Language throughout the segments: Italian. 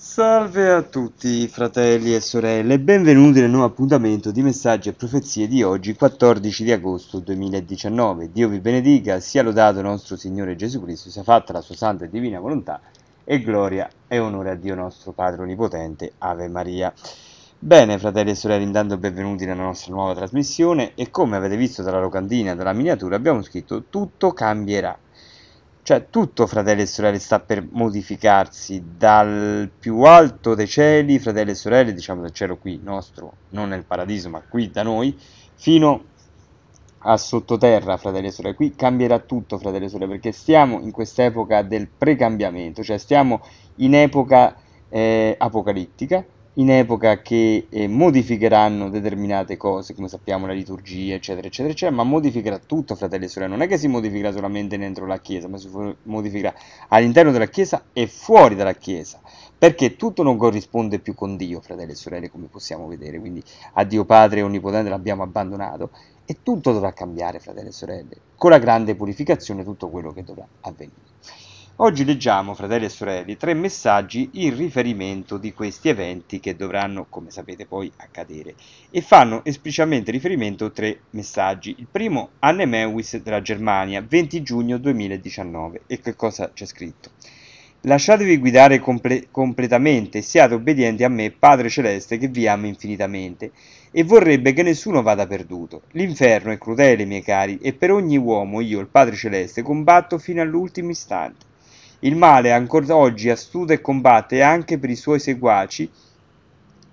Salve a tutti fratelli e sorelle, benvenuti nel nuovo appuntamento di messaggi e profezie di oggi 14 di agosto 2019. Dio vi benedica, sia lodato nostro Signore Gesù Cristo, sia fatta la sua santa e divina volontà e gloria e onore a Dio nostro Padre Onnipotente, Ave Maria. Bene fratelli e sorelle, intanto benvenuti nella nostra nuova trasmissione e come avete visto dalla locandina e dalla miniatura abbiamo scritto tutto cambierà cioè tutto, fratelli e sorelle, sta per modificarsi dal più alto dei cieli, fratelli e sorelle, diciamo dal cielo qui nostro, non nel paradiso, ma qui da noi, fino a sottoterra, fratelli e sorelle. Qui cambierà tutto, fratelli e sorelle, perché stiamo in quest'epoca del precambiamento, cioè stiamo in epoca eh, apocalittica in epoca che eh, modificheranno determinate cose, come sappiamo la liturgia, eccetera, eccetera, eccetera, ma modificherà tutto, fratelli e sorelle, non è che si modificherà solamente dentro la Chiesa, ma si modificherà all'interno della Chiesa e fuori dalla Chiesa, perché tutto non corrisponde più con Dio, fratelli e sorelle, come possiamo vedere, quindi a Dio Padre Onnipotente l'abbiamo abbandonato e tutto dovrà cambiare, fratelli e sorelle, con la grande purificazione tutto quello che dovrà avvenire. Oggi leggiamo, fratelli e sorelle, tre messaggi in riferimento di questi eventi che dovranno, come sapete, poi accadere e fanno esplicitamente riferimento a tre messaggi. Il primo Anne Mewis della Germania, 20 giugno 2019. E che cosa c'è scritto? Lasciatevi guidare comple- completamente siate obbedienti a me, Padre Celeste, che vi amo infinitamente e vorrebbe che nessuno vada perduto. L'inferno è crudele, miei cari, e per ogni uomo io, il Padre Celeste, combatto fino all'ultimo istante. Il male ancora oggi astuta e combatte anche per i suoi seguaci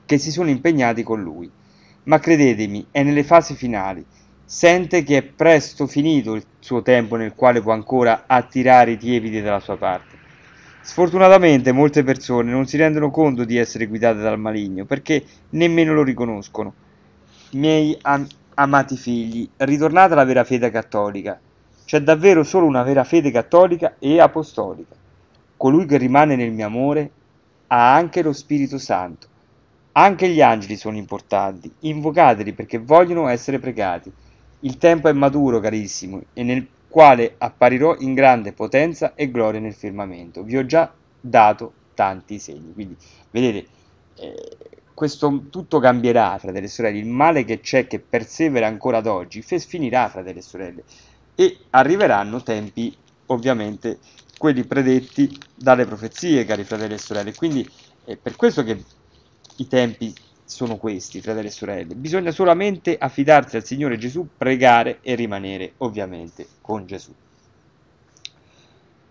che si sono impegnati con lui. Ma credetemi, è nelle fasi finali. Sente che è presto finito il suo tempo nel quale può ancora attirare i tiepidi dalla sua parte. Sfortunatamente molte persone non si rendono conto di essere guidate dal maligno perché nemmeno lo riconoscono. Miei am- amati figli, ritornate alla vera fede cattolica, c'è davvero solo una vera fede cattolica e apostolica. Colui che rimane nel mio amore ha anche lo Spirito Santo. Anche gli angeli sono importanti, invocateli perché vogliono essere pregati. Il tempo è maturo, carissimo, e nel quale apparirò in grande potenza e gloria nel firmamento. Vi ho già dato tanti segni. Quindi, vedete, eh, questo tutto cambierà, fratelli e sorelle. Il male che c'è, che persevera ancora ad oggi, finirà, fratelli e sorelle e arriveranno tempi ovviamente quelli predetti dalle profezie, cari fratelli e sorelle. Quindi è per questo che i tempi sono questi, fratelli e sorelle. Bisogna solamente affidarsi al Signore Gesù, pregare e rimanere ovviamente con Gesù.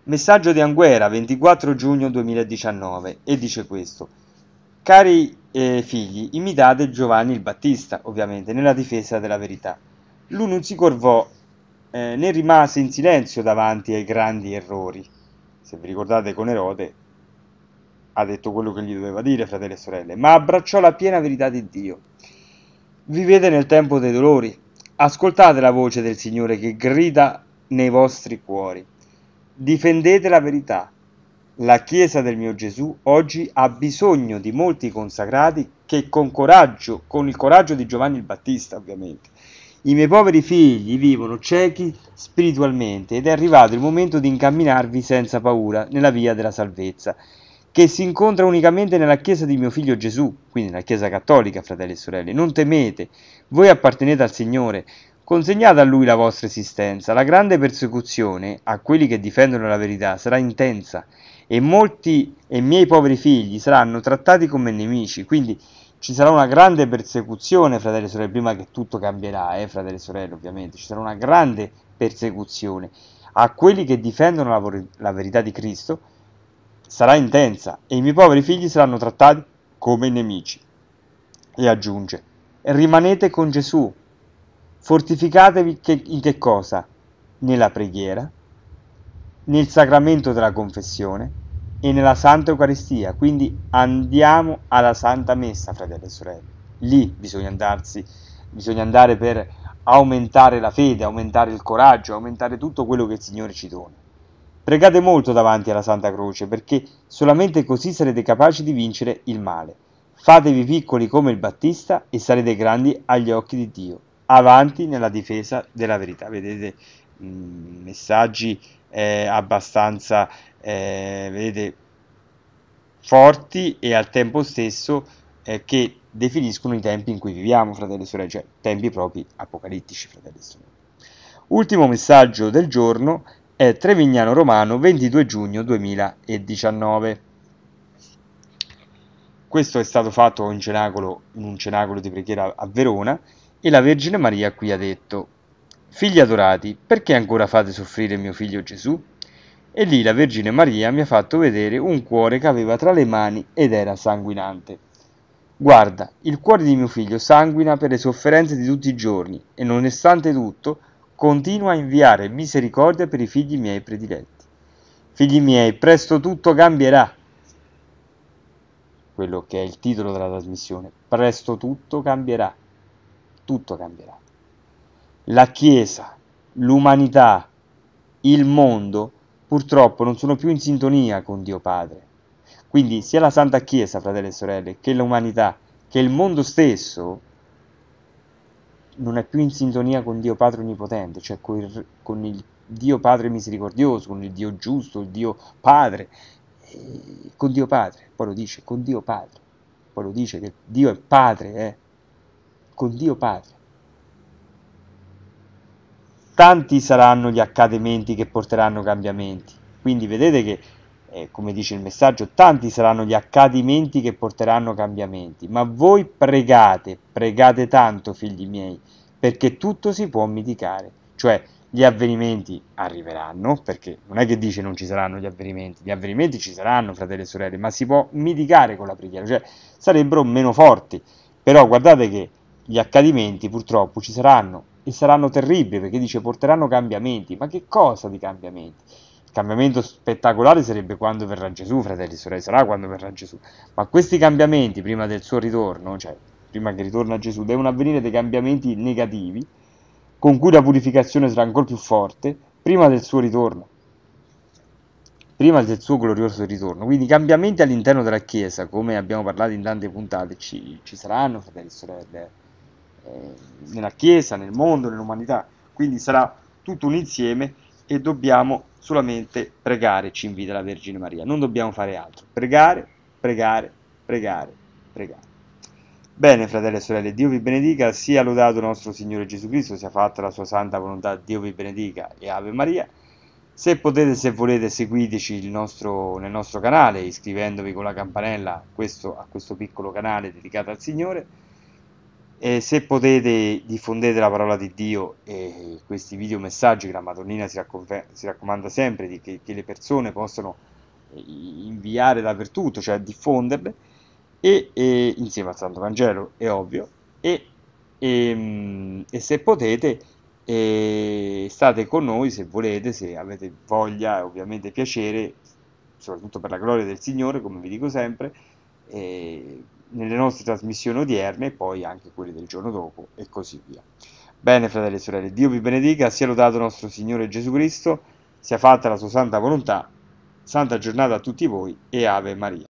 Messaggio di Anguera, 24 giugno 2019, e dice questo. Cari eh, figli, imitate Giovanni il Battista, ovviamente, nella difesa della verità. Lui non si corvò eh, ne rimase in silenzio davanti ai grandi errori. Se vi ricordate con Erode ha detto quello che gli doveva dire, fratelli e sorelle, ma abbracciò la piena verità di Dio. Vivete nel tempo dei dolori, ascoltate la voce del Signore che grida nei vostri cuori. Difendete la verità. La Chiesa del mio Gesù oggi ha bisogno di molti consacrati che con coraggio, con il coraggio di Giovanni il Battista ovviamente, i miei poveri figli vivono ciechi spiritualmente ed è arrivato il momento di incamminarvi senza paura nella via della salvezza, che si incontra unicamente nella Chiesa di mio figlio Gesù, quindi nella Chiesa cattolica, fratelli e sorelle. Non temete, voi appartenete al Signore, consegnate a Lui la vostra esistenza. La grande persecuzione a quelli che difendono la verità sarà intensa e molti e miei poveri figli saranno trattati come nemici. Quindi ci sarà una grande persecuzione, fratelli e sorelle, prima che tutto cambierà, eh, fratelli e sorelle, ovviamente, ci sarà una grande persecuzione. A quelli che difendono la, la verità di Cristo sarà intensa e i miei poveri figli saranno trattati come nemici. E aggiunge, rimanete con Gesù, fortificatevi che- in che cosa? Nella preghiera, nel sacramento della confessione, e nella Santa Eucaristia. Quindi andiamo alla Santa Messa, fratelli e sorelle. Lì bisogna andarsi, bisogna andare per aumentare la fede, aumentare il coraggio, aumentare tutto quello che il Signore ci dona. Pregate molto davanti alla Santa Croce, perché solamente così sarete capaci di vincere il male. Fatevi piccoli come il Battista e sarete grandi agli occhi di Dio, avanti nella difesa della verità. Vedete mm, messaggi eh, abbastanza eh, vedete, forti e al tempo stesso eh, che definiscono i tempi in cui viviamo, fratelli e sorelle, cioè tempi propri apocalittici, fratelli e sorelle. Ultimo messaggio del giorno è Trevignano Romano 22 giugno 2019. Questo è stato fatto in, cenacolo, in un cenacolo di preghiera a Verona e la Vergine Maria qui ha detto Figli adorati, perché ancora fate soffrire mio figlio Gesù? e lì la Vergine Maria mi ha fatto vedere un cuore che aveva tra le mani ed era sanguinante. Guarda, il cuore di mio figlio sanguina per le sofferenze di tutti i giorni e nonostante tutto continua a inviare misericordia per i figli miei prediletti. Figli miei, presto tutto cambierà. Quello che è il titolo della trasmissione, presto tutto cambierà. Tutto cambierà. La Chiesa, l'umanità, il mondo purtroppo non sono più in sintonia con Dio Padre. Quindi sia la Santa Chiesa, fratelli e sorelle, che l'umanità, che il mondo stesso, non è più in sintonia con Dio Padre Onnipotente, cioè con il, con il Dio Padre misericordioso, con il Dio giusto, il Dio Padre, con Dio Padre, poi lo dice, con Dio Padre, poi lo dice che Dio è Padre, eh? con Dio Padre tanti saranno gli accadimenti che porteranno cambiamenti. Quindi vedete che, eh, come dice il messaggio, tanti saranno gli accadimenti che porteranno cambiamenti. Ma voi pregate, pregate tanto, figli miei, perché tutto si può mitigare. Cioè, gli avvenimenti arriveranno, perché non è che dice non ci saranno gli avvenimenti, gli avvenimenti ci saranno, fratelli e sorelle, ma si può mitigare con la preghiera, cioè sarebbero meno forti. Però guardate che gli accadimenti purtroppo ci saranno e saranno terribili perché dice porteranno cambiamenti, ma che cosa di cambiamenti? Il cambiamento spettacolare sarebbe quando verrà Gesù, fratelli e sorelle, sarà quando verrà Gesù, ma questi cambiamenti prima del suo ritorno, cioè prima che ritorna Gesù, devono avvenire dei cambiamenti negativi con cui la purificazione sarà ancora più forte prima del suo ritorno prima del suo glorioso ritorno. Quindi cambiamenti all'interno della Chiesa, come abbiamo parlato in tante puntate, ci, ci saranno, fratelli e sorelle. Eh, nella Chiesa, nel mondo, nell'umanità. Quindi sarà tutto un insieme e dobbiamo solamente pregare, ci invita la Vergine Maria. Non dobbiamo fare altro. Pregare, pregare, pregare, pregare. Bene, fratelli e sorelle, Dio vi benedica, sia lodato nostro Signore Gesù Cristo, sia fatta la sua santa volontà, Dio vi benedica e Ave Maria. Se potete, se volete, seguiteci nostro, nel nostro canale, iscrivendovi con la campanella questo, a questo piccolo canale dedicato al Signore e se potete diffondete la parola di Dio e questi video messaggi che la Madonnina si, raccom- si raccomanda sempre di che, che le persone possono eh, inviare dappertutto, cioè diffonderle, e, e, insieme al Santo Vangelo, è ovvio, e, e, ehm, e se potete eh, state con noi se volete, se avete voglia e ovviamente piacere, soprattutto per la gloria del Signore, come vi dico sempre, eh, nelle nostre trasmissioni odierne e poi anche quelle del giorno dopo e così via. Bene, fratelli e sorelle, Dio vi benedica, sia lodato nostro Signore Gesù Cristo, sia fatta la sua santa volontà. Santa giornata a tutti voi e Ave Maria.